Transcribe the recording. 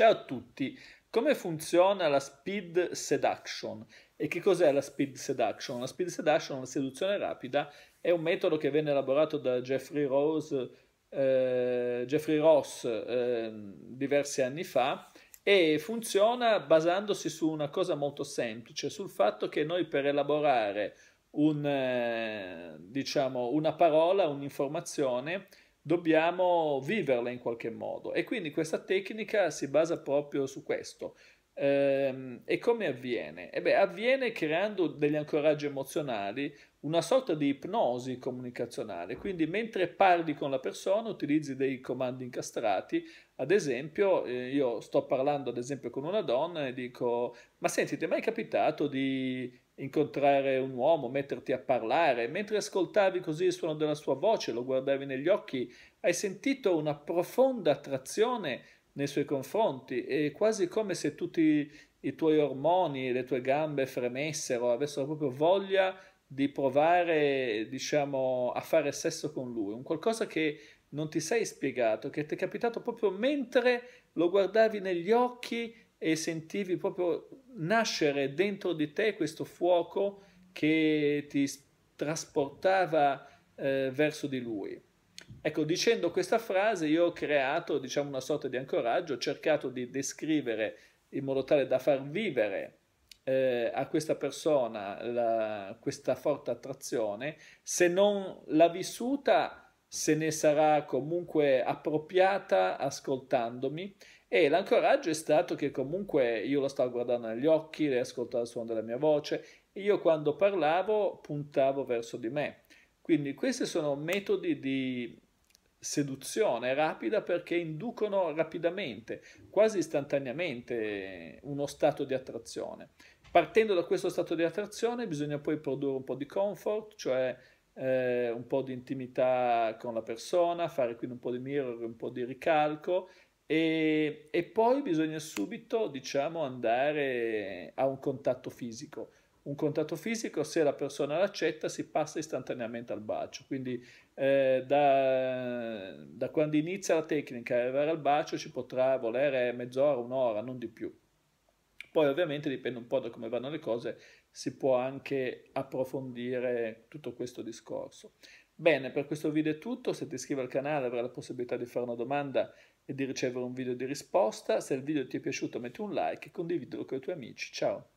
Ciao a tutti, come funziona la speed seduction e che cos'è la speed seduction? La speed seduction, la seduzione rapida, è un metodo che venne elaborato da Jeffrey, Rose, eh, Jeffrey Ross eh, diversi anni fa e funziona basandosi su una cosa molto semplice, sul fatto che noi per elaborare un, eh, diciamo, una parola, un'informazione, dobbiamo viverla in qualche modo e quindi questa tecnica si basa proprio su questo. Ehm, e come avviene? E beh, avviene creando degli ancoraggi emozionali, una sorta di ipnosi comunicazionale, quindi mentre parli con la persona utilizzi dei comandi incastrati, ad esempio eh, io sto parlando ad esempio con una donna e dico ma senti ti è mai capitato di incontrare un uomo, metterti a parlare, mentre ascoltavi così il suono della sua voce, lo guardavi negli occhi, hai sentito una profonda attrazione nei suoi confronti e quasi come se tutti i tuoi ormoni, le tue gambe fremessero, avessero proprio voglia di provare, diciamo, a fare sesso con lui, un qualcosa che non ti sei spiegato, che ti è capitato proprio mentre lo guardavi negli occhi e sentivi proprio nascere dentro di te questo fuoco che ti trasportava eh, verso di lui. Ecco, dicendo questa frase io ho creato, diciamo, una sorta di ancoraggio, ho cercato di descrivere in modo tale da far vivere eh, a questa persona la, questa forte attrazione, se non l'ha vissuta se ne sarà comunque appropriata ascoltandomi e l'ancoraggio è stato che comunque io lo stavo guardando negli occhi, lei ascoltava il suono della mia voce, io quando parlavo puntavo verso di me. Quindi questi sono metodi di seduzione rapida perché inducono rapidamente, quasi istantaneamente, uno stato di attrazione. Partendo da questo stato di attrazione bisogna poi produrre un po' di comfort, cioè eh, un po' di intimità con la persona, fare quindi un po' di mirror, un po' di ricalco e, e, poi bisogna subito diciamo, andare a un contatto fisico. Un contatto fisico, se la persona l'accetta, si passa istantaneamente al bacio. Quindi eh, da, da, quando inizia la tecnica arrivare al bacio ci potrà volere mezz'ora, un'ora, non di più. Poi ovviamente dipende un po' da come vanno le cose, si può anche approfondire tutto questo discorso. Bene, per questo video è tutto, se ti iscrivi al canale avrai la possibilità di fare una domanda e di ricevere un video di risposta. Se il video ti è piaciuto metti un like e condividilo con i tuoi amici. Ciao!